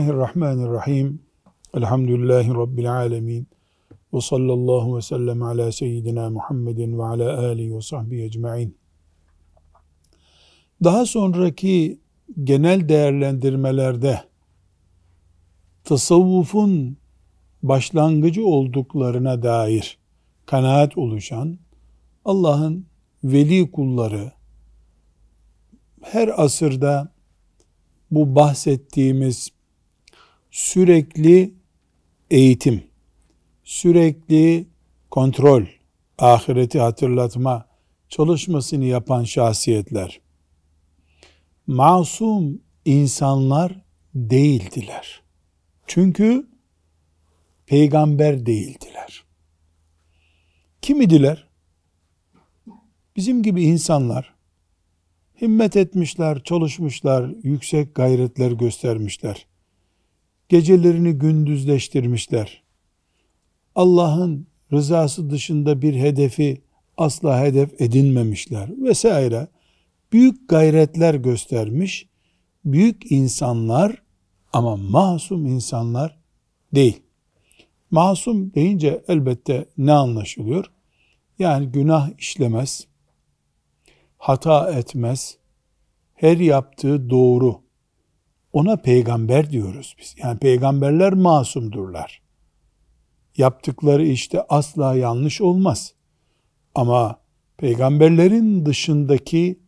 Bismillahirrahmanirrahim. Elhamdülillahi Rabbil alemin. Ve sallallahu ve sellem ala seyyidina Muhammedin ve ala alihi ve sahbihi ecma'in. Daha sonraki genel değerlendirmelerde tasavvufun başlangıcı olduklarına dair kanaat oluşan Allah'ın veli kulları her asırda bu bahsettiğimiz sürekli eğitim, sürekli kontrol, ahireti hatırlatma çalışmasını yapan şahsiyetler masum insanlar değildiler. Çünkü peygamber değildiler. Kim idiler? Bizim gibi insanlar himmet etmişler, çalışmışlar, yüksek gayretler göstermişler. Gecelerini gündüzleştirmişler. Allah'ın rızası dışında bir hedefi asla hedef edinmemişler vesaire. Büyük gayretler göstermiş. Büyük insanlar ama masum insanlar değil. Masum deyince elbette ne anlaşılıyor? Yani günah işlemez, hata etmez, her yaptığı doğru ona peygamber diyoruz biz. Yani peygamberler masumdurlar. Yaptıkları işte asla yanlış olmaz. Ama peygamberlerin dışındaki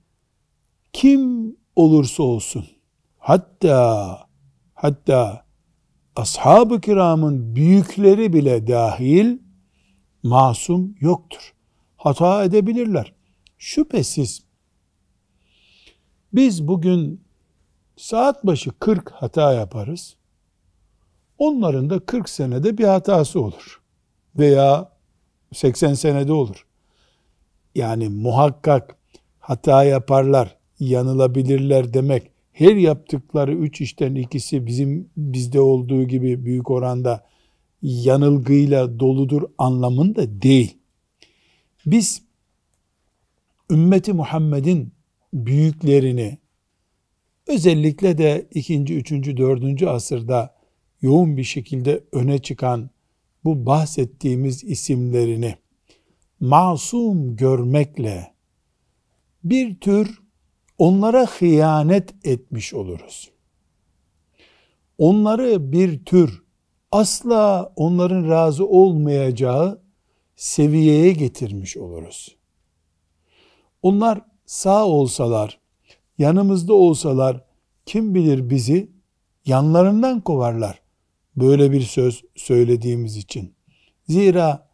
kim olursa olsun hatta hatta ashab-ı kiramın büyükleri bile dahil masum yoktur. Hata edebilirler. Şüphesiz biz bugün Saat başı 40 hata yaparız. Onların da 40 senede bir hatası olur. Veya 80 senede olur. Yani muhakkak hata yaparlar, yanılabilirler demek her yaptıkları üç işten ikisi bizim bizde olduğu gibi büyük oranda yanılgıyla doludur anlamında değil. Biz ümmeti Muhammed'in büyüklerini özellikle de 2. 3. 4. asırda yoğun bir şekilde öne çıkan bu bahsettiğimiz isimlerini masum görmekle bir tür onlara hıyanet etmiş oluruz. Onları bir tür asla onların razı olmayacağı seviyeye getirmiş oluruz. Onlar sağ olsalar yanımızda olsalar kim bilir bizi yanlarından kovarlar. Böyle bir söz söylediğimiz için. Zira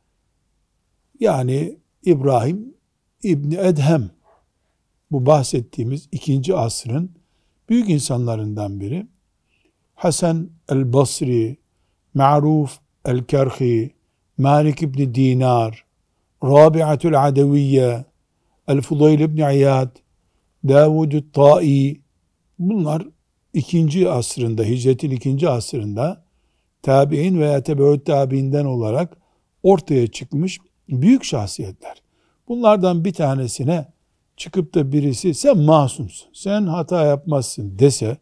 yani İbrahim İbni Edhem bu bahsettiğimiz ikinci asrın büyük insanlarından biri. Hasan el-Basri, Ma'ruf el-Kerhi, Malik İbni Dinar, Rabi'atül Adeviyye, El-Fudayl İbni İyad, Davud-u Ta'i bunlar ikinci asrında, hicretin ikinci asrında tabi'in veya tebeut tabi'inden olarak ortaya çıkmış büyük şahsiyetler. Bunlardan bir tanesine çıkıp da birisi sen masumsun, sen hata yapmazsın dese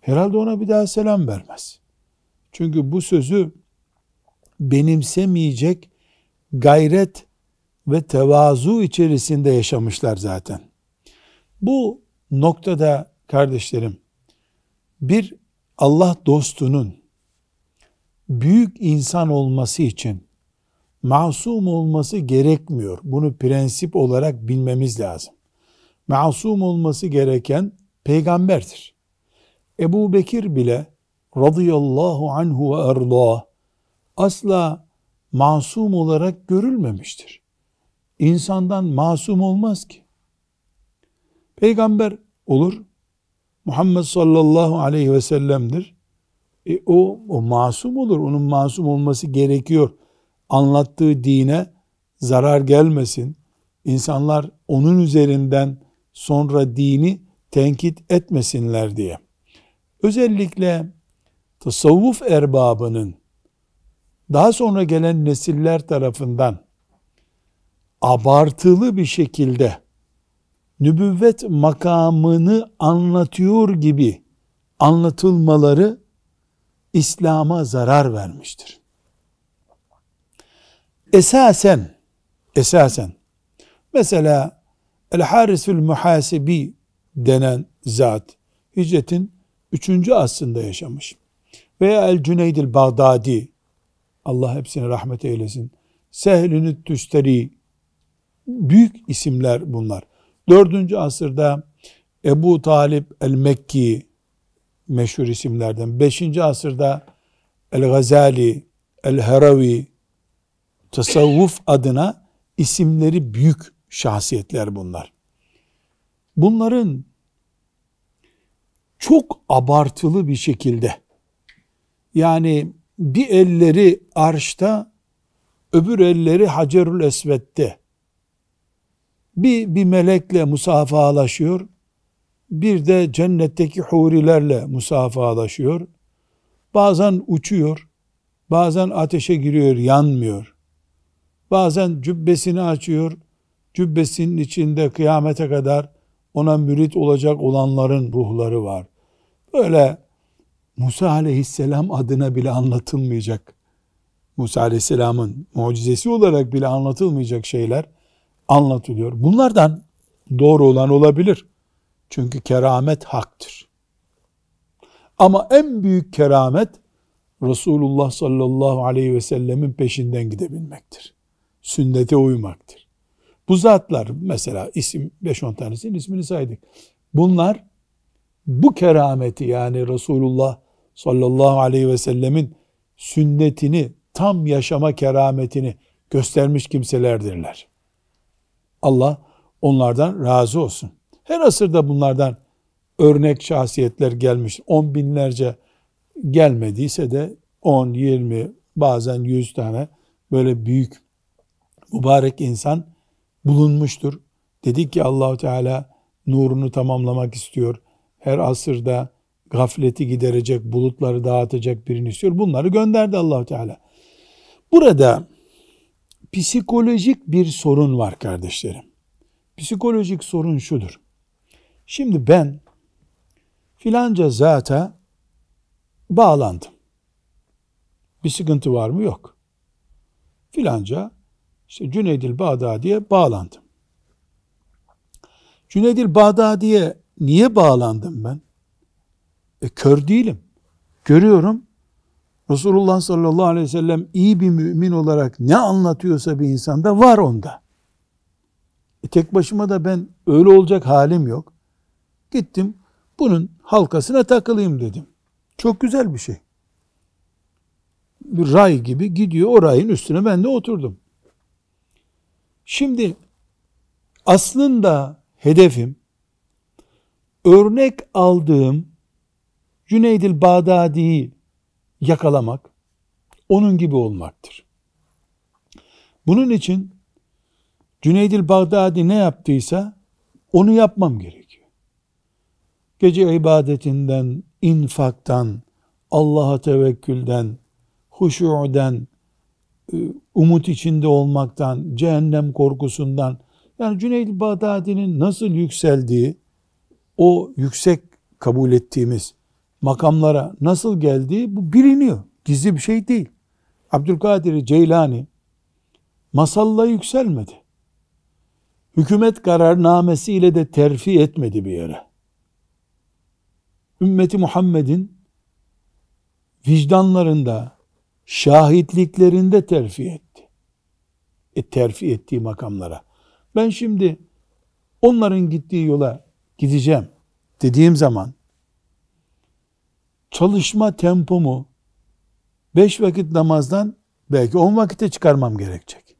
herhalde ona bir daha selam vermez. Çünkü bu sözü benimsemeyecek gayret ve tevazu içerisinde yaşamışlar zaten. Bu noktada kardeşlerim bir Allah dostunun büyük insan olması için masum olması gerekmiyor. Bunu prensip olarak bilmemiz lazım. Masum olması gereken peygamberdir. Ebu Bekir bile radıyallahu anhu ve erda asla masum olarak görülmemiştir. İnsandan masum olmaz ki. Peygamber olur. Muhammed sallallahu aleyhi ve sellem'dir. E, o, o masum olur. Onun masum olması gerekiyor. Anlattığı dine zarar gelmesin. İnsanlar onun üzerinden sonra dini tenkit etmesinler diye. Özellikle tasavvuf erbabının daha sonra gelen nesiller tarafından abartılı bir şekilde nübüvvet makamını anlatıyor gibi anlatılmaları İslam'a zarar vermiştir. Esasen esasen mesela El Harisül Muhasibi denen zat hicretin 3. asrında yaşamış. Veya El Cüneydil Bağdadi Allah hepsine rahmet eylesin. Sehlünü Tüsteri büyük isimler bunlar. 4. asırda Ebu Talip el-Mekki meşhur isimlerden. 5. asırda el-Gazali, el-Haravi tasavvuf adına isimleri büyük şahsiyetler bunlar. Bunların çok abartılı bir şekilde yani bir elleri arşta öbür elleri Hacerül Esved'de bir, bir melekle musafahalaşıyor, bir de cennetteki hurilerle musafahalaşıyor. Bazen uçuyor, bazen ateşe giriyor, yanmıyor. Bazen cübbesini açıyor, cübbesinin içinde kıyamete kadar ona mürit olacak olanların ruhları var. Böyle Musa aleyhisselam adına bile anlatılmayacak, Musa aleyhisselamın mucizesi olarak bile anlatılmayacak şeyler, anlatılıyor. Bunlardan doğru olan olabilir. Çünkü keramet haktır. Ama en büyük keramet Resulullah sallallahu aleyhi ve sellemin peşinden gidebilmektir. Sünnete uymaktır. Bu zatlar mesela isim 5-10 tanesinin ismini saydık. Bunlar bu kerameti yani Resulullah sallallahu aleyhi ve sellemin sünnetini tam yaşama kerametini göstermiş kimselerdirler. Allah onlardan razı olsun. Her asırda bunlardan örnek şahsiyetler gelmiş. On binlerce gelmediyse de 10, 20 bazen 100 tane böyle büyük mübarek insan bulunmuştur. Dedik ki Allahu Teala nurunu tamamlamak istiyor. Her asırda gafleti giderecek, bulutları dağıtacak birini istiyor. Bunları gönderdi Allahu Teala. Burada psikolojik bir sorun var kardeşlerim. Psikolojik sorun şudur. Şimdi ben filanca zata bağlandım. Bir sıkıntı var mı? Yok. Filanca işte Cüneydil Bağdadi'ye bağlandım. Cüneydil Bağdadi'ye niye bağlandım ben? E, kör değilim. Görüyorum Resulullah sallallahu aleyhi ve sellem iyi bir mümin olarak ne anlatıyorsa bir insanda var onda. E tek başıma da ben öyle olacak halim yok. Gittim bunun halkasına takılayım dedim. Çok güzel bir şey. Bir ray gibi gidiyor o rayın üstüne ben de oturdum. Şimdi aslında hedefim örnek aldığım Cüneyd-i Bağdadi'yi yakalamak, onun gibi olmaktır. Bunun için Cüneydil Bağdadi ne yaptıysa onu yapmam gerekiyor. Gece ibadetinden, infaktan, Allah'a tevekkülden, huşu'den, e, umut içinde olmaktan, cehennem korkusundan, yani Cüneyd Bağdadi'nin nasıl yükseldiği, o yüksek kabul ettiğimiz makamlara nasıl geldiği bu biliniyor. Gizli bir şey değil. Abdülkadir Ceylani masalla yükselmedi. Hükümet kararnamesiyle de terfi etmedi bir yere. Ümmeti Muhammed'in vicdanlarında, şahitliklerinde terfi etti. E, terfi ettiği makamlara. Ben şimdi onların gittiği yola gideceğim dediğim zaman çalışma tempomu beş vakit namazdan belki on vakite çıkarmam gerekecek.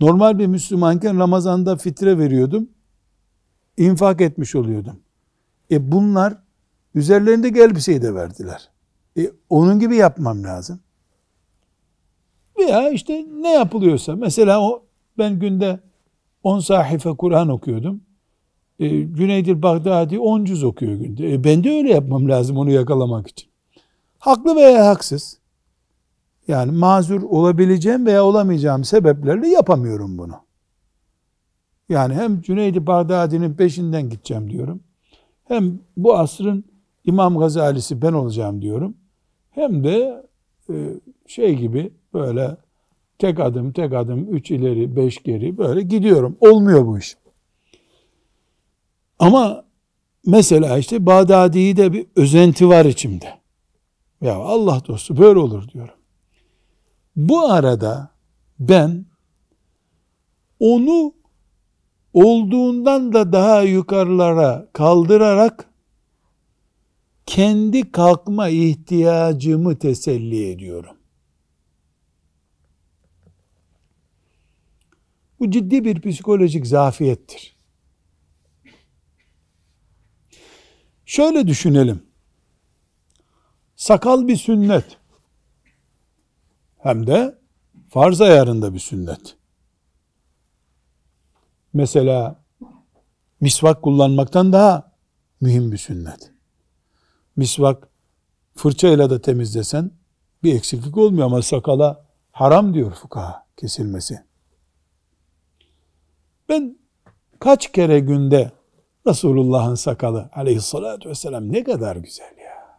Normal bir Müslümanken Ramazan'da fitre veriyordum. infak etmiş oluyordum. E bunlar üzerlerinde elbiseyi de verdiler. E onun gibi yapmam lazım. Veya işte ne yapılıyorsa mesela o ben günde 10 sahife Kur'an okuyordum e, Güneydir Bagdadi 10 cüz okuyor günde. E, ben de öyle yapmam lazım onu yakalamak için. Haklı veya haksız. Yani mazur olabileceğim veya olamayacağım sebeplerle yapamıyorum bunu. Yani hem Cüneydi Bağdadi'nin peşinden gideceğim diyorum. Hem bu asrın İmam Gazali'si ben olacağım diyorum. Hem de e, şey gibi böyle tek adım tek adım üç ileri beş geri böyle gidiyorum. Olmuyor bu iş. Ama mesela işte Bağdadi'yi de bir özenti var içimde. Ya Allah dostu böyle olur diyorum. Bu arada ben onu olduğundan da daha yukarılara kaldırarak kendi kalkma ihtiyacımı teselli ediyorum. Bu ciddi bir psikolojik zafiyettir. Şöyle düşünelim. Sakal bir sünnet. Hem de farz ayarında bir sünnet. Mesela misvak kullanmaktan daha mühim bir sünnet. Misvak fırçayla da temizlesen bir eksiklik olmuyor ama sakala haram diyor fukaha kesilmesi. Ben kaç kere günde Resulullah'ın sakalı aleyhissalatü vesselam ne kadar güzel ya.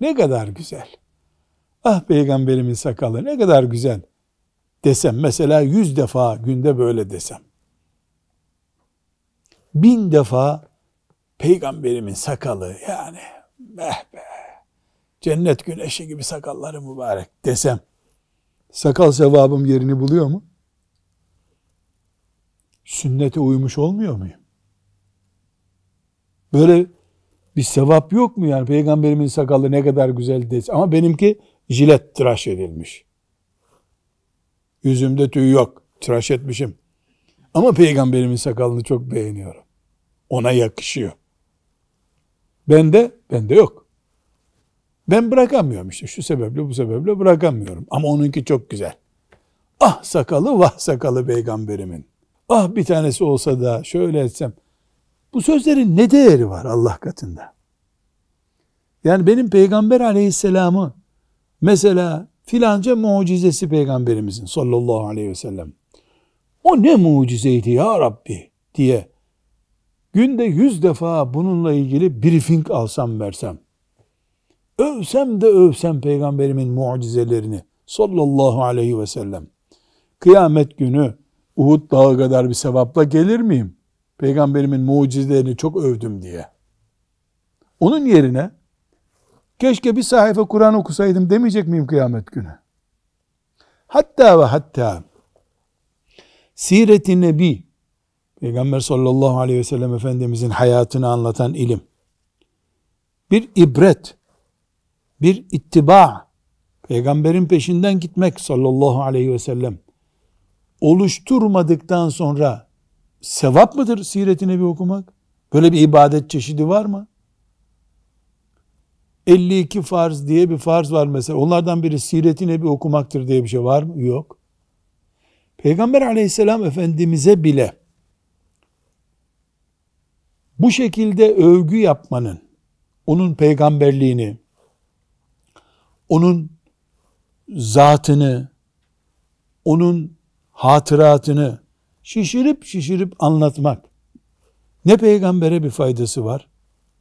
Ne kadar güzel. Ah peygamberimin sakalı ne kadar güzel desem mesela yüz defa günde böyle desem. Bin defa peygamberimin sakalı yani eh be cennet güneşi gibi sakalları mübarek desem sakal sevabım yerini buluyor mu? Sünnete uymuş olmuyor muyum? Böyle bir sevap yok mu yani? Peygamberimin sakalı ne kadar güzel desin. Ama benimki jilet tıraş edilmiş. Yüzümde tüy yok. Tıraş etmişim. Ama peygamberimin sakalını çok beğeniyorum. Ona yakışıyor. Bende, bende yok. Ben bırakamıyorum işte. Şu sebeple bu sebeple bırakamıyorum. Ama onunki çok güzel. Ah sakalı vah sakalı peygamberimin. Ah bir tanesi olsa da şöyle etsem. Bu sözlerin ne değeri var Allah katında? Yani benim peygamber aleyhisselamı mesela filanca mucizesi peygamberimizin sallallahu aleyhi ve sellem o ne mucizeydi ya Rabbi diye günde yüz defa bununla ilgili briefing alsam versem övsem de övsem peygamberimin mucizelerini sallallahu aleyhi ve sellem kıyamet günü Uhud dağı kadar bir sevapla gelir miyim? peygamberimin mucizelerini çok övdüm diye. Onun yerine keşke bir sayfa Kur'an okusaydım demeyecek miyim kıyamet günü? Hatta ve hatta Siret-i Nebi Peygamber sallallahu aleyhi ve sellem Efendimizin hayatını anlatan ilim bir ibret bir ittiba peygamberin peşinden gitmek sallallahu aleyhi ve sellem oluşturmadıktan sonra sevap mıdır siretini bir okumak? Böyle bir ibadet çeşidi var mı? 52 farz diye bir farz var mesela. Onlardan biri siretini bir okumaktır diye bir şey var mı? Yok. Peygamber aleyhisselam efendimize bile bu şekilde övgü yapmanın, onun peygamberliğini, onun zatını, onun hatıratını, şişirip şişirip anlatmak ne peygambere bir faydası var,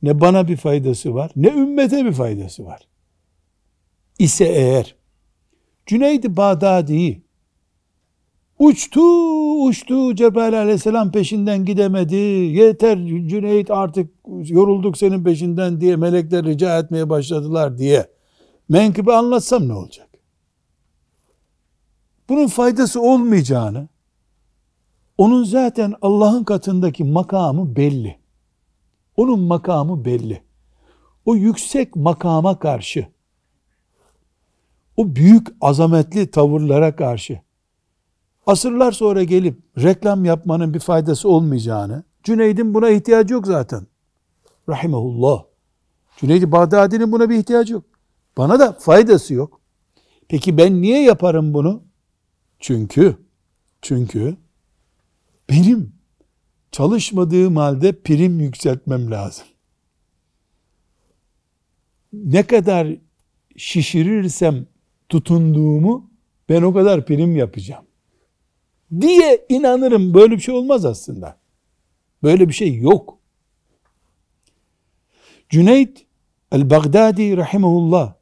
ne bana bir faydası var, ne ümmete bir faydası var. İse eğer Cüneyd-i Bağdadi'yi uçtu uçtu Cebrail aleyhisselam peşinden gidemedi. Yeter Cüneyd artık yorulduk senin peşinden diye melekler rica etmeye başladılar diye menkıbe anlatsam ne olacak? Bunun faydası olmayacağını onun zaten Allah'ın katındaki makamı belli. Onun makamı belli. O yüksek makama karşı, o büyük azametli tavırlara karşı, asırlar sonra gelip reklam yapmanın bir faydası olmayacağını, Cüneyd'in buna ihtiyacı yok zaten. Rahimehullah. Cüneyd-i Bağdadi'nin buna bir ihtiyacı yok. Bana da faydası yok. Peki ben niye yaparım bunu? Çünkü, çünkü benim çalışmadığım halde prim yükseltmem lazım. Ne kadar şişirirsem tutunduğumu ben o kadar prim yapacağım diye inanırım. Böyle bir şey olmaz aslında. Böyle bir şey yok. Cüneyt el-Bagdadi rahimehullah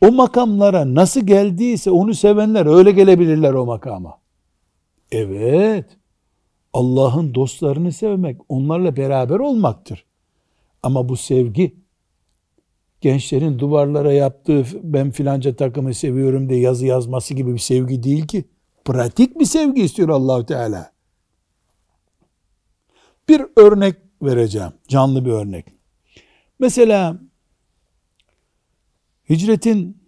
o makamlara nasıl geldiyse onu sevenler öyle gelebilirler o makama. Evet. Allah'ın dostlarını sevmek, onlarla beraber olmaktır. Ama bu sevgi gençlerin duvarlara yaptığı ben filanca takımı seviyorum diye yazı yazması gibi bir sevgi değil ki. Pratik bir sevgi istiyor Allah Teala. Bir örnek vereceğim. Canlı bir örnek. Mesela hicretin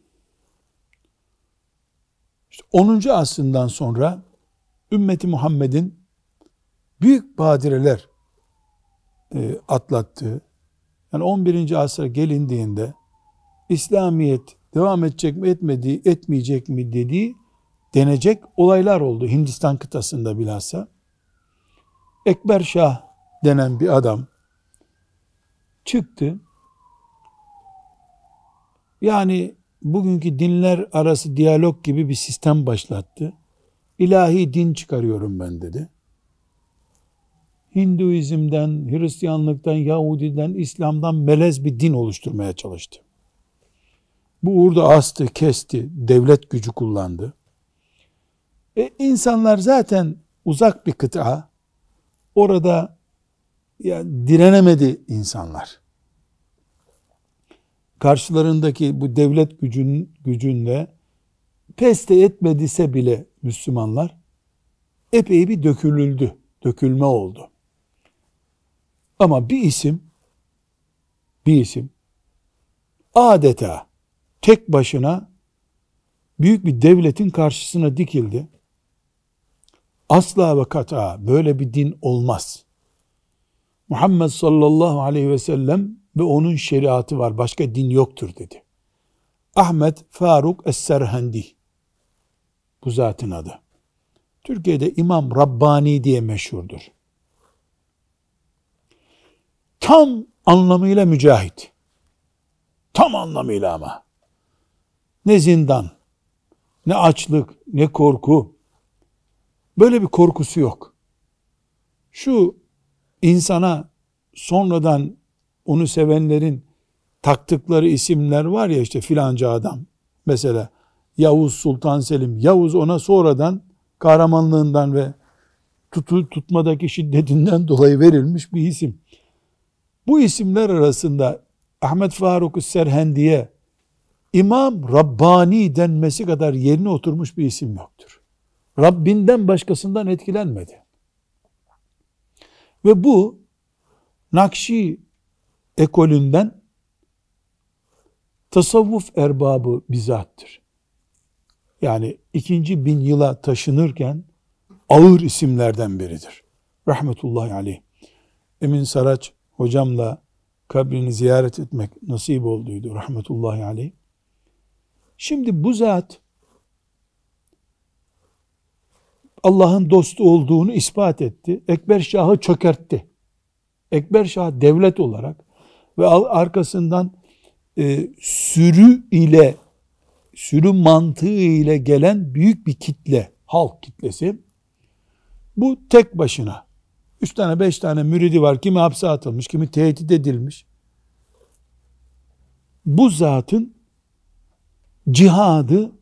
işte 10. asrından sonra ümmeti Muhammed'in büyük badireler e, atlattığı, yani 11. asır gelindiğinde İslamiyet devam edecek mi etmediği, etmeyecek mi dediği denecek olaylar oldu Hindistan kıtasında bilhassa. Ekber Şah denen bir adam çıktı. Yani bugünkü dinler arası diyalog gibi bir sistem başlattı. İlahi din çıkarıyorum ben dedi. Hinduizm'den, Hristiyanlıktan, Yahudiden, İslam'dan melez bir din oluşturmaya çalıştı. Bu uğurda astı, kesti, devlet gücü kullandı. E, insanlar zaten uzak bir kıta, orada yani direnemedi insanlar. Karşılarındaki bu devlet gücün, gücünde peste etmediyse bile Müslümanlar epey bir dökülüldü, dökülme oldu. Ama bir isim bir isim adeta tek başına büyük bir devletin karşısına dikildi. Asla ve kata böyle bir din olmaz. Muhammed sallallahu aleyhi ve sellem ve onun şeriatı var. Başka din yoktur dedi. Ahmet Faruk Esserhendi. bu zatın adı. Türkiye'de İmam Rabbani diye meşhurdur tam anlamıyla mücahit. Tam anlamıyla ama. Ne zindan, ne açlık, ne korku. Böyle bir korkusu yok. Şu insana sonradan onu sevenlerin taktıkları isimler var ya işte filanca adam. Mesela Yavuz Sultan Selim. Yavuz ona sonradan kahramanlığından ve tutul tutmadaki şiddetinden dolayı verilmiş bir isim. Bu isimler arasında Ahmet Faruk Serhendi'ye İmam Rabbani denmesi kadar yerine oturmuş bir isim yoktur. Rabbinden başkasından etkilenmedi. Ve bu Nakşi ekolünden tasavvuf erbabı bizattır. Yani ikinci bin yıla taşınırken ağır isimlerden biridir. Rahmetullahi aleyh. Emin Saraç hocamla kabrini ziyaret etmek nasip olduydu rahmetullahi aleyh. Şimdi bu zat Allah'ın dostu olduğunu ispat etti. Ekber Şah'ı çökertti. Ekber Şah devlet olarak ve arkasından e, sürü ile sürü mantığı ile gelen büyük bir kitle, halk kitlesi bu tek başına Üç tane beş tane müridi var. Kimi hapse atılmış, kimi tehdit edilmiş. Bu zatın cihadı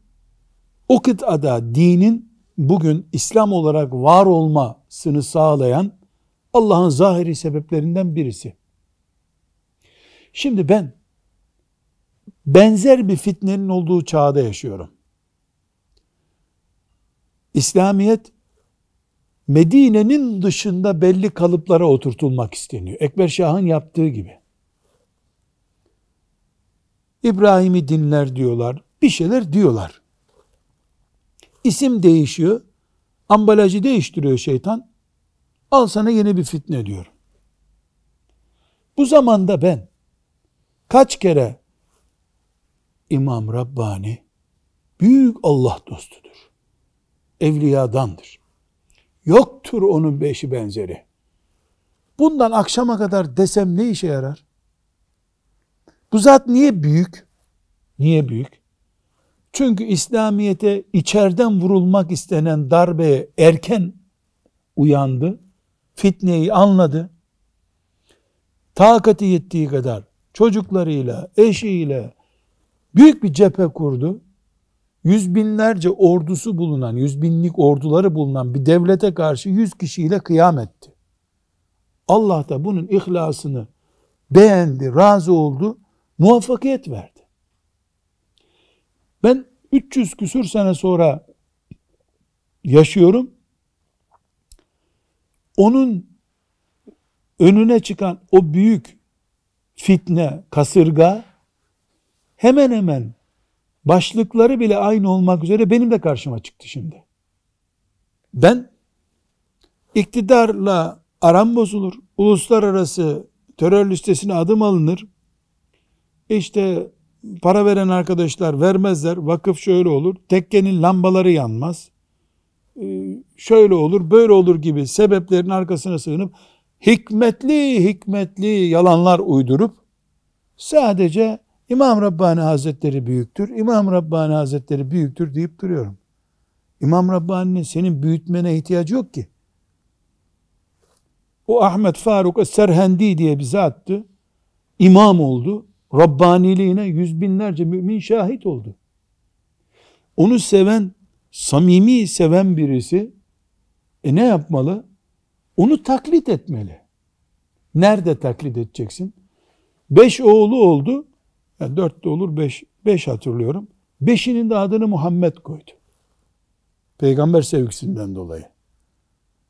o kıtada dinin bugün İslam olarak var olmasını sağlayan Allah'ın zahiri sebeplerinden birisi. Şimdi ben benzer bir fitnenin olduğu çağda yaşıyorum. İslamiyet Medine'nin dışında belli kalıplara oturtulmak isteniyor. Ekber Şah'ın yaptığı gibi. İbrahim'i dinler diyorlar. Bir şeyler diyorlar. İsim değişiyor. Ambalajı değiştiriyor şeytan. Al sana yeni bir fitne diyor. Bu zamanda ben kaç kere İmam Rabbani büyük Allah dostudur. Evliyadandır Yoktur onun beşi benzeri. Bundan akşama kadar desem ne işe yarar? Bu zat niye büyük? Niye büyük? Çünkü İslamiyet'e içeriden vurulmak istenen darbeye erken uyandı. Fitneyi anladı. Takati yettiği kadar çocuklarıyla, eşiyle büyük bir cephe kurdu yüz binlerce ordusu bulunan, yüz binlik orduları bulunan bir devlete karşı yüz kişiyle kıyam etti. Allah da bunun ihlasını beğendi, razı oldu, muvaffakiyet verdi. Ben 300 küsür sene sonra yaşıyorum. Onun önüne çıkan o büyük fitne, kasırga hemen hemen Başlıkları bile aynı olmak üzere benim de karşıma çıktı şimdi. Ben iktidarla aram bozulur, uluslararası terör listesine adım alınır, işte para veren arkadaşlar vermezler, vakıf şöyle olur, tekkenin lambaları yanmaz, ee, şöyle olur, böyle olur gibi sebeplerin arkasına sığınıp hikmetli hikmetli yalanlar uydurup sadece İmam Rabbani Hazretleri büyüktür, İmam Rabbani Hazretleri büyüktür deyip duruyorum. İmam Rabbani'nin senin büyütmene ihtiyacı yok ki. O Ahmet Faruk Serhendi diye bir zattı. İmam oldu. Rabbaniliğine yüz binlerce mümin şahit oldu. Onu seven, samimi seven birisi e ne yapmalı? Onu taklit etmeli. Nerede taklit edeceksin? Beş oğlu oldu. Yani dört de olur beş, beş hatırlıyorum. Beşinin de adını Muhammed koydu. Peygamber sevgisinden dolayı.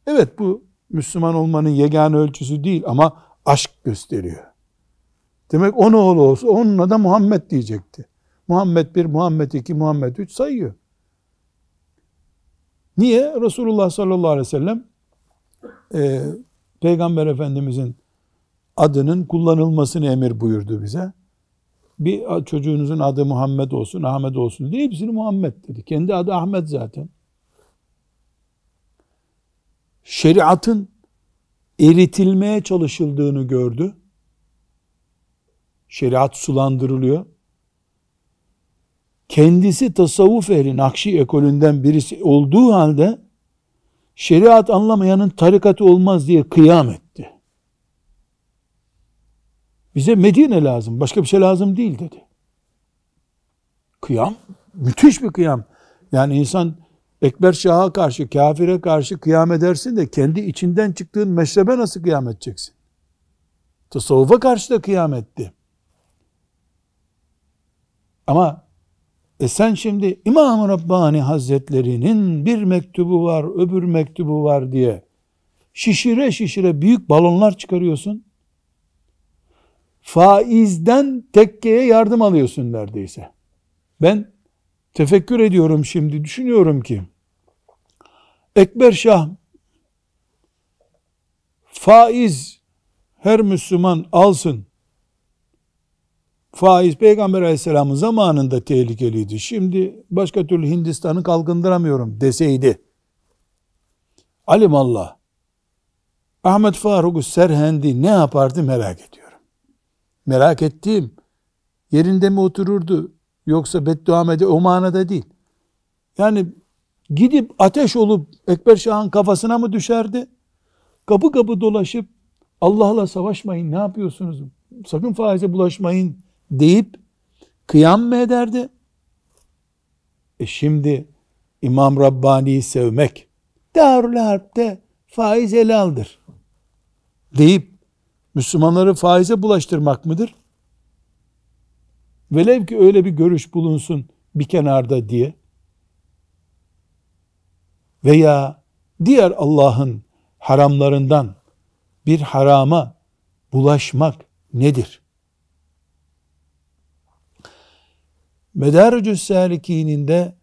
Evet bu Müslüman olmanın yegane ölçüsü değil ama aşk gösteriyor. Demek on oğlu olsa onunla da Muhammed diyecekti. Muhammed bir Muhammed iki Muhammed üç sayıyor. Niye? Resulullah sallallahu aleyhi ve sellem e, Peygamber Efendimizin adının kullanılmasını emir buyurdu bize bir çocuğunuzun adı Muhammed olsun, Ahmet olsun diye hepsini Muhammed dedi. Kendi adı Ahmet zaten. Şeriatın eritilmeye çalışıldığını gördü. Şeriat sulandırılıyor. Kendisi tasavvuf ehli Nakşi ekolünden birisi olduğu halde şeriat anlamayanın tarikatı olmaz diye kıyam etti. Bize Medine lazım, başka bir şey lazım değil dedi. Kıyam, müthiş bir kıyam. Yani insan Ekber Şah'a karşı, kafire karşı kıyam edersin de kendi içinden çıktığın meşrebe nasıl kıyam edeceksin? Tasavvufa karşı da kıyam etti. Ama e sen şimdi İmam-ı Rabbani Hazretleri'nin bir mektubu var, öbür mektubu var diye şişire şişire büyük balonlar çıkarıyorsun faizden tekkeye yardım alıyorsun neredeyse. Ben tefekkür ediyorum şimdi düşünüyorum ki Ekber Şah faiz her Müslüman alsın faiz Peygamber aleyhisselamın zamanında tehlikeliydi. Şimdi başka türlü Hindistan'ı kalkındıramıyorum deseydi. Alimallah. Ahmet Faruk Serhendi ne yapardı merak ediyor merak ettiğim yerinde mi otururdu yoksa beddua mı o manada değil. Yani gidip ateş olup Ekber Şah'ın kafasına mı düşerdi? Kapı kapı dolaşıp Allah'la savaşmayın ne yapıyorsunuz? Sakın faize bulaşmayın deyip kıyam mı ederdi? E şimdi İmam Rabbani'yi sevmek Darül Harp'te faiz helaldir deyip Müslümanları faize bulaştırmak mıdır? Velev ki öyle bir görüş bulunsun bir kenarda diye. Veya diğer Allah'ın haramlarından bir harama bulaşmak nedir? Medarücü Salikin'inde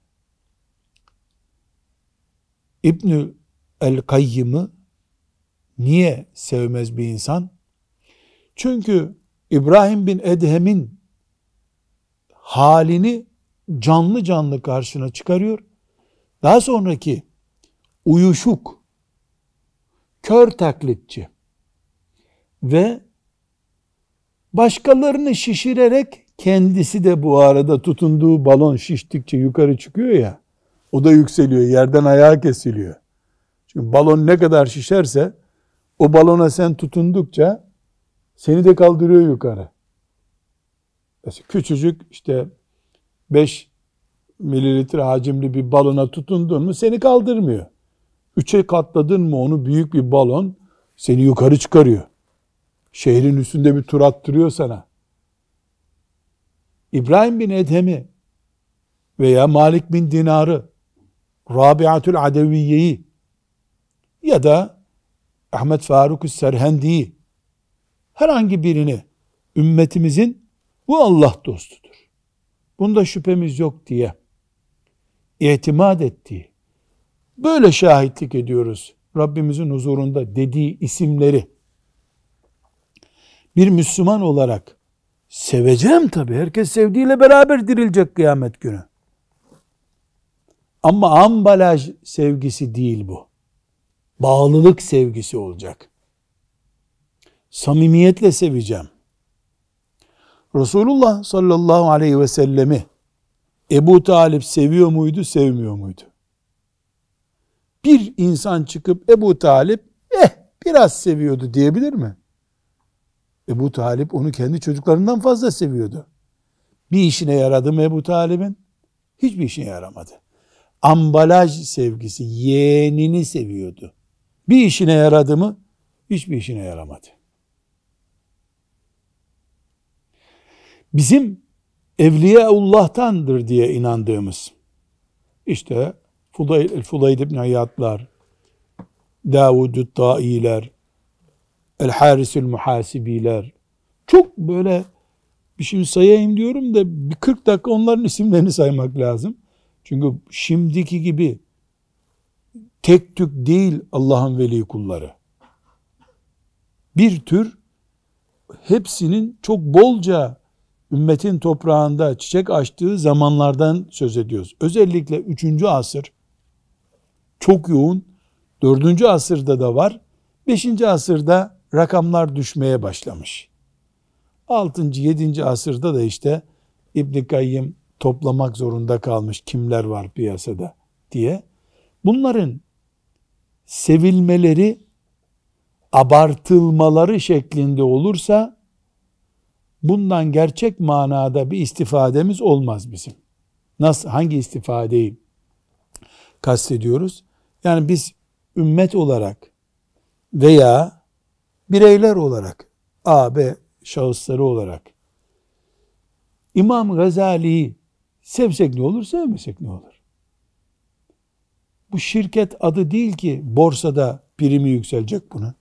İbnül El-Kayyım'ı niye sevmez bir insan? Çünkü İbrahim bin Edhem'in halini canlı canlı karşına çıkarıyor. Daha sonraki uyuşuk, kör taklitçi ve başkalarını şişirerek kendisi de bu arada tutunduğu balon şiştikçe yukarı çıkıyor ya o da yükseliyor yerden ayağa kesiliyor. Çünkü balon ne kadar şişerse o balona sen tutundukça seni de kaldırıyor yukarı. Mesela küçücük işte 5 mililitre hacimli bir balona tutundun mu seni kaldırmıyor. Üçe katladın mı onu büyük bir balon seni yukarı çıkarıyor. Şehrin üstünde bir tur attırıyor sana. İbrahim bin Edhem'i veya Malik bin Dinar'ı Rabiatül Adeviye'yi ya da Ahmet Faruk Serhendi'yi herhangi birini ümmetimizin bu Allah dostudur. Bunda şüphemiz yok diye itimat ettiği, böyle şahitlik ediyoruz Rabbimizin huzurunda dediği isimleri bir Müslüman olarak seveceğim tabi. Herkes sevdiğiyle beraber dirilecek kıyamet günü. Ama ambalaj sevgisi değil bu. Bağlılık sevgisi olacak samimiyetle seveceğim. Resulullah sallallahu aleyhi ve sellemi Ebu Talip seviyor muydu, sevmiyor muydu? Bir insan çıkıp Ebu Talip eh biraz seviyordu diyebilir mi? Ebu Talip onu kendi çocuklarından fazla seviyordu. Bir işine yaradı mı Ebu Talip'in? Hiçbir işine yaramadı. Ambalaj sevgisi yeğenini seviyordu. Bir işine yaradı mı? Hiçbir işine yaramadı. bizim Evliyaullah'tandır diye inandığımız. işte Fudayl, Fudayd ibn Ayyadlar, Davud-u Da'iler, El-Harisül Muhasibiler, çok böyle bir şimdi sayayım diyorum da bir 40 dakika onların isimlerini saymak lazım. Çünkü şimdiki gibi tek tük değil Allah'ın veli kulları. Bir tür hepsinin çok bolca ümmetin toprağında çiçek açtığı zamanlardan söz ediyoruz. Özellikle 3. asır çok yoğun, 4. asırda da var, 5. asırda rakamlar düşmeye başlamış. 6. 7. asırda da işte İbn Kayyım toplamak zorunda kalmış kimler var piyasada diye. Bunların sevilmeleri abartılmaları şeklinde olursa bundan gerçek manada bir istifademiz olmaz bizim. Nasıl, hangi istifadeyi kastediyoruz? Yani biz ümmet olarak veya bireyler olarak, A, B şahısları olarak İmam Gazali'yi sevsek ne olur, sevmesek ne olur? Bu şirket adı değil ki borsada primi yükselecek bunun.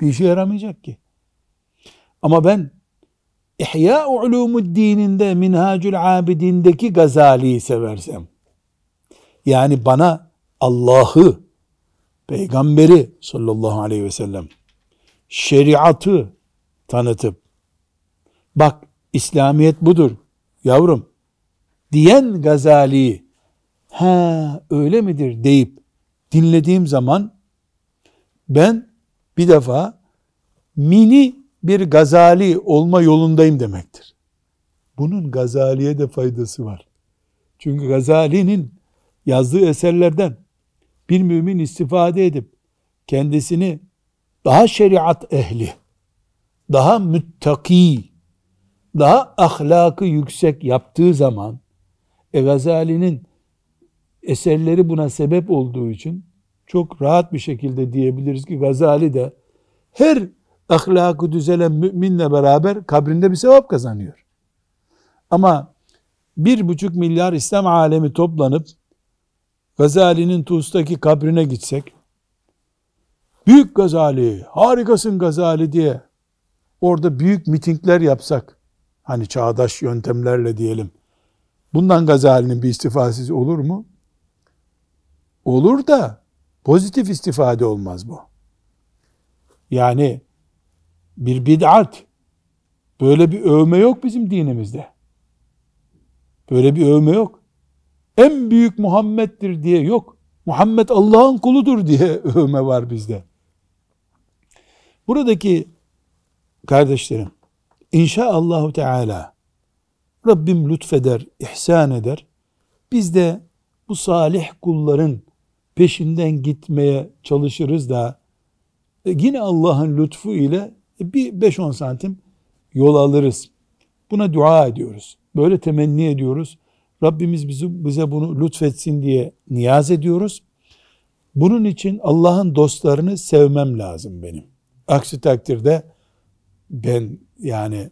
Bir işe yaramayacak ki. Ama ben İhya Ulumuddin'inde Minhacül Abidin'deki Gazali'yi seversem yani bana Allah'ı peygamberi sallallahu aleyhi ve sellem şeriatı tanıtıp bak İslamiyet budur yavrum diyen Gazali'yi ha öyle midir deyip dinlediğim zaman ben bir defa mini bir Gazali olma yolundayım demektir. Bunun Gazali'ye de faydası var. Çünkü Gazali'nin yazdığı eserlerden bir mümin istifade edip kendisini daha şeriat ehli, daha müttaki, daha ahlakı yüksek yaptığı zaman e, Gazali'nin eserleri buna sebep olduğu için çok rahat bir şekilde diyebiliriz ki Gazali de her ahlakı düzelen müminle beraber kabrinde bir sevap kazanıyor. Ama bir buçuk milyar İslam alemi toplanıp Gazali'nin Tuz'daki kabrine gitsek Büyük Gazali, harikasın Gazali diye orada büyük mitingler yapsak hani çağdaş yöntemlerle diyelim bundan Gazali'nin bir istifasisi olur mu? Olur da pozitif istifade olmaz bu. Yani bir bid'at. Böyle bir övme yok bizim dinimizde. Böyle bir övme yok. En büyük Muhammed'dir diye yok. Muhammed Allah'ın kuludur diye övme var bizde. Buradaki kardeşlerim inşaallahu teala Rabbim lütfeder, ihsan eder. Biz de bu salih kulların peşinden gitmeye çalışırız da e, yine Allah'ın lütfu ile e, bir 5-10 santim yol alırız. Buna dua ediyoruz. Böyle temenni ediyoruz. Rabbimiz bizi, bize bunu lütfetsin diye niyaz ediyoruz. Bunun için Allah'ın dostlarını sevmem lazım benim. Aksi takdirde ben yani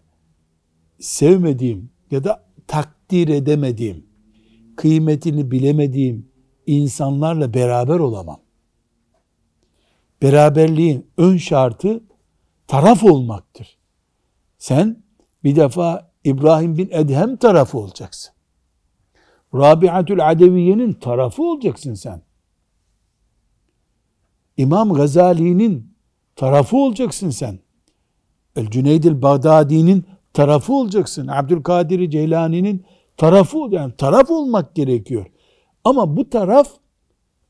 sevmediğim ya da takdir edemediğim, kıymetini bilemediğim insanlarla beraber olamam. Beraberliğin ön şartı taraf olmaktır. Sen bir defa İbrahim bin Edhem tarafı olacaksın. Rabiatül Adeviye'nin tarafı olacaksın sen. İmam Gazali'nin tarafı olacaksın sen. El Cüneydil Bağdadi'nin tarafı olacaksın. Abdülkadir Ceylani'nin tarafı yani taraf olmak gerekiyor. Ama bu taraf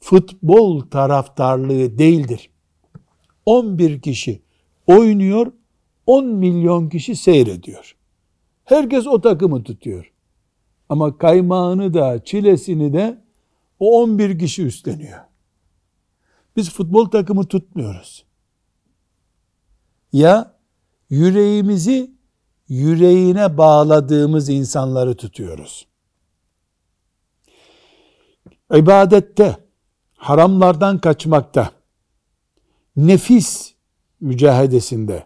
futbol taraftarlığı değildir. 11 kişi oynuyor, 10 milyon kişi seyrediyor. Herkes o takımı tutuyor. Ama kaymağını da çilesini de o 11 kişi üstleniyor. Biz futbol takımı tutmuyoruz. Ya yüreğimizi yüreğine bağladığımız insanları tutuyoruz. İbadette, haramlardan kaçmakta, nefis mücahedesinde,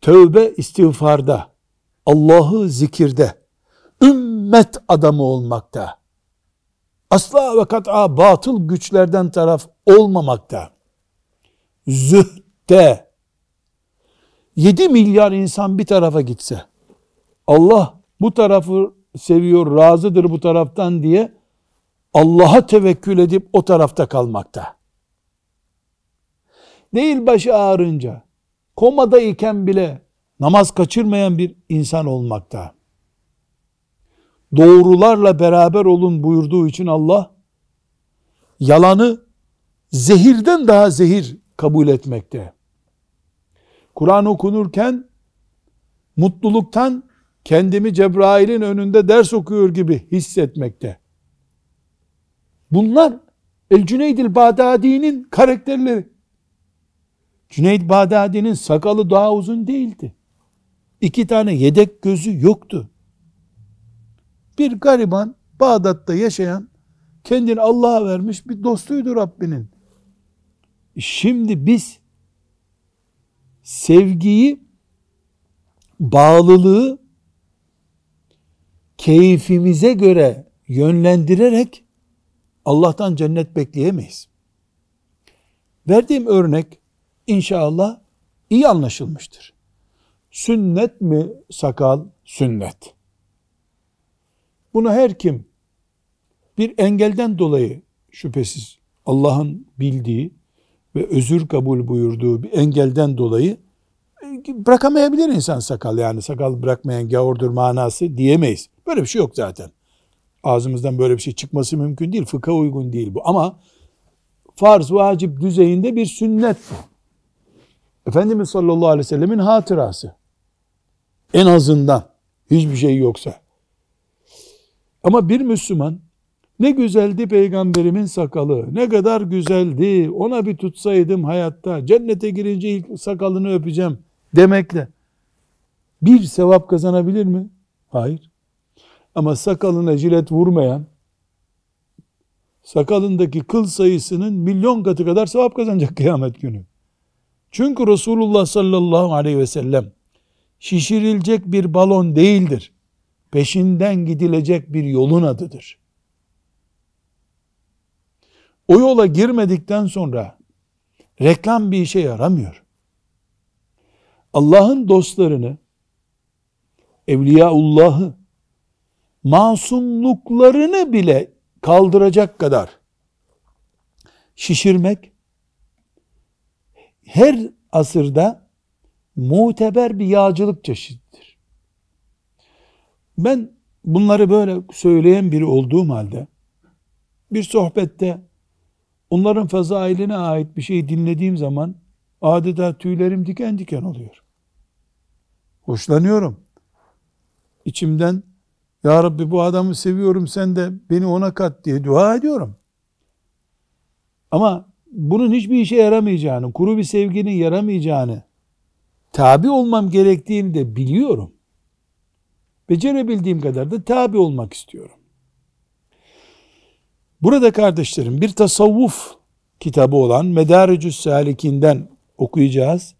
tövbe istiğfarda, Allah'ı zikirde, ümmet adamı olmakta, asla ve kat'a batıl güçlerden taraf olmamakta, zühtte, 7 milyar insan bir tarafa gitse, Allah bu tarafı seviyor, razıdır bu taraftan diye Allah'a tevekkül edip o tarafta kalmakta değil başı ağrınca, komada iken bile namaz kaçırmayan bir insan olmakta. Doğrularla beraber olun buyurduğu için Allah, yalanı zehirden daha zehir kabul etmekte. Kur'an okunurken mutluluktan kendimi Cebrail'in önünde ders okuyor gibi hissetmekte. Bunlar El Cüneyd-i Bağdadi'nin karakterleri. Cüneyt Bağdadi'nin sakalı daha uzun değildi. İki tane yedek gözü yoktu. Bir gariban Bağdat'ta yaşayan kendini Allah'a vermiş bir dostuydu Rabbinin. Şimdi biz sevgiyi, bağlılığı keyfimize göre yönlendirerek Allah'tan cennet bekleyemeyiz. Verdiğim örnek İnşallah iyi anlaşılmıştır. Sünnet mi sakal? Sünnet. Bunu her kim bir engelden dolayı şüphesiz Allah'ın bildiği ve özür kabul buyurduğu bir engelden dolayı e, bırakamayabilir insan sakal yani sakal bırakmayan gavurdur manası diyemeyiz. Böyle bir şey yok zaten. Ağzımızdan böyle bir şey çıkması mümkün değil. Fıkha uygun değil bu ama farz vacip düzeyinde bir sünnet bu. Efendimiz sallallahu aleyhi ve sellemin hatırası. En azından hiçbir şey yoksa. Ama bir Müslüman ne güzeldi peygamberimin sakalı, ne kadar güzeldi, ona bir tutsaydım hayatta, cennete girince ilk sakalını öpeceğim demekle bir sevap kazanabilir mi? Hayır. Ama sakalına jilet vurmayan, sakalındaki kıl sayısının milyon katı kadar sevap kazanacak kıyamet günü. Çünkü Resulullah sallallahu aleyhi ve sellem şişirilecek bir balon değildir. Peşinden gidilecek bir yolun adıdır. O yola girmedikten sonra reklam bir işe yaramıyor. Allah'ın dostlarını, Evliyaullah'ı, masumluklarını bile kaldıracak kadar şişirmek, her asırda muteber bir yağcılık çeşididir. Ben bunları böyle söyleyen biri olduğum halde bir sohbette onların fazailine ait bir şey dinlediğim zaman adeta tüylerim diken diken oluyor. Hoşlanıyorum. İçimden Ya Rabbi bu adamı seviyorum sen de beni ona kat diye dua ediyorum. Ama bunun hiçbir işe yaramayacağını, kuru bir sevginin yaramayacağını, tabi olmam gerektiğini de biliyorum. Becerebildiğim kadar da tabi olmak istiyorum. Burada kardeşlerim bir tasavvuf kitabı olan Medarecü Salikinden okuyacağız.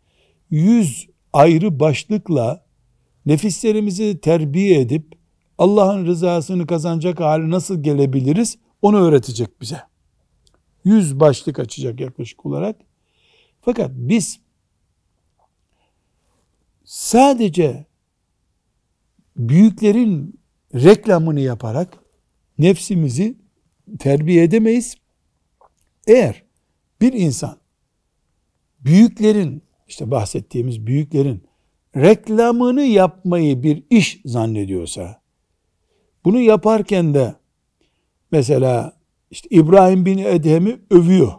Yüz ayrı başlıkla nefislerimizi terbiye edip Allah'ın rızasını kazanacak hale nasıl gelebiliriz onu öğretecek bize. 100 başlık açacak yaklaşık olarak. Fakat biz sadece büyüklerin reklamını yaparak nefsimizi terbiye edemeyiz. Eğer bir insan büyüklerin işte bahsettiğimiz büyüklerin reklamını yapmayı bir iş zannediyorsa bunu yaparken de mesela işte İbrahim bin Edhem'i övüyor.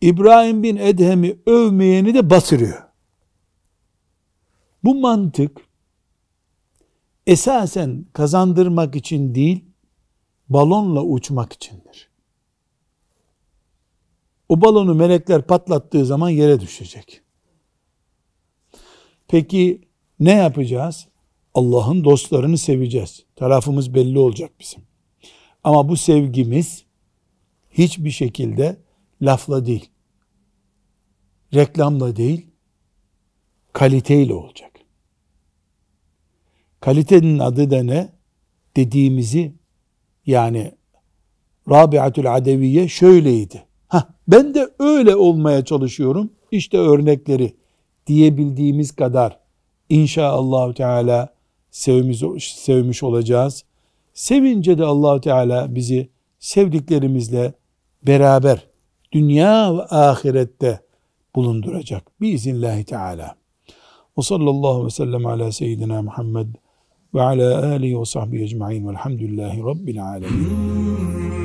İbrahim bin Edhem'i övmeyeni de batırıyor. Bu mantık esasen kazandırmak için değil, balonla uçmak içindir. O balonu melekler patlattığı zaman yere düşecek. Peki ne yapacağız? Allah'ın dostlarını seveceğiz. Tarafımız belli olacak bizim. Ama bu sevgimiz hiçbir şekilde lafla değil, reklamla değil, kaliteyle olacak. Kalitenin adı da ne? Dediğimizi yani Rabiatül Adeviye şöyleydi. Hah, ben de öyle olmaya çalışıyorum. İşte örnekleri diyebildiğimiz kadar inşallah Teala sevmiş, sevmiş olacağız. Sevince de Allah Teala bizi sevdiklerimizle beraber dünya ve ahirette bulunduracak. Biiznillahü Teala. Ve sallallahu ve sellem ala seyyidina Muhammed ve ala alihi ve sahbihi ecma'in velhamdülillahi rabbil alemin.